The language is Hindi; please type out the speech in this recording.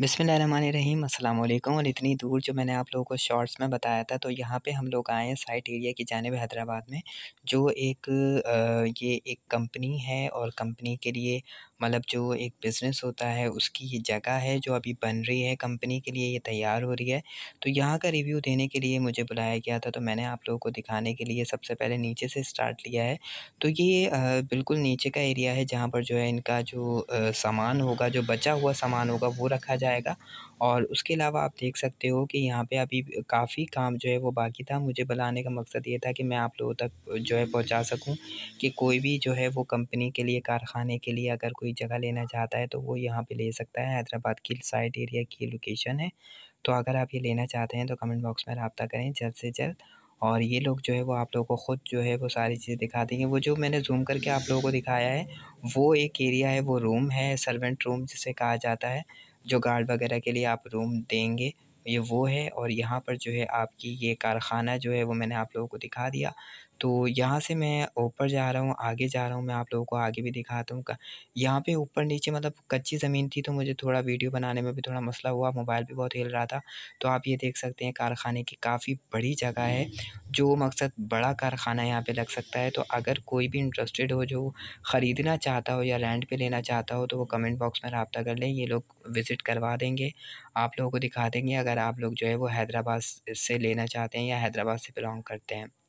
बिसमिल रहीम अस्सलाम वालेकुम और इतनी दूर जो मैंने आप लोगों को शॉर्ट्स में बताया था तो यहाँ पे हम लोग आए हैं साइट एरिया की जानब हैदराबाद में जो एक आ, ये एक कंपनी है और कंपनी के लिए मतलब जो एक बिज़नेस होता है उसकी ये जगह है जो अभी बन रही है कंपनी के लिए ये तैयार हो रही है तो यहाँ का रिव्यू देने के लिए मुझे बुलाया गया था तो मैंने आप लोगों को दिखाने के लिए सबसे पहले नीचे से स्टार्ट लिया है तो ये आ, बिल्कुल नीचे का एरिया है जहाँ पर जो है इनका जो सामान होगा जो बचा हुआ सामान होगा वो रखा जाएगा और उसके अलावा आप देख सकते हो कि यहाँ पे अभी काफ़ी काम जो है वो बाकी था मुझे बुलाने का मकसद ये था कि मैं आप लोगों तक जो है पहुँचा सकूँ कि कोई भी जो है वो कंपनी के लिए कारखाने के लिए अगर कोई जगह लेना चाहता है तो वो यहाँ पर ले सकता है हैदराबाद की साइड एरिया की लोकेशन है तो अगर आप ये लेना चाहते हैं तो कमेंट बॉक्स में रबता करें जल्द से जल्द और ये लोग जो है वो आप लोगों को ख़ुद जो है वो सारी चीज़ें दिखा देंगे वो जो मैंने जूम करके आप लोगों को दिखाया है वो एक एरिया है वो रूम है सर्वेंट रूम जिसे कहा जाता है जो गार्ड वगैरह के लिए आप रूम देंगे ये वो है और यहाँ पर जो है आपकी ये कारखाना जो है वो मैंने आप लोगों को दिखा दिया तो यहाँ से मैं ऊपर जा रहा हूँ आगे जा रहा हूँ मैं आप लोगों को आगे भी दिखाता हूँ यहाँ पे ऊपर नीचे मतलब कच्ची ज़मीन थी तो मुझे थोड़ा वीडियो बनाने में भी थोड़ा मसला हुआ मोबाइल भी बहुत हिल रहा था तो आप ये देख सकते हैं कारखाने की काफ़ी बड़ी जगह है जो मकसद बड़ा कारखाना यहाँ पर लग सकता है तो अगर कोई भी इंटरेस्टेड हो जो ख़रीदना चाहता हो या रेंट पर लेना चाहता हो तो वो कमेंट बॉक्स में रबता कर लें ये लोग विज़िट करवा देंगे आप लोगों को दिखा देंगे अगर आप लोग जो है वो हैदराबाद से लेना चाहते हैं या हैदराबाद से बिलोंग करते हैं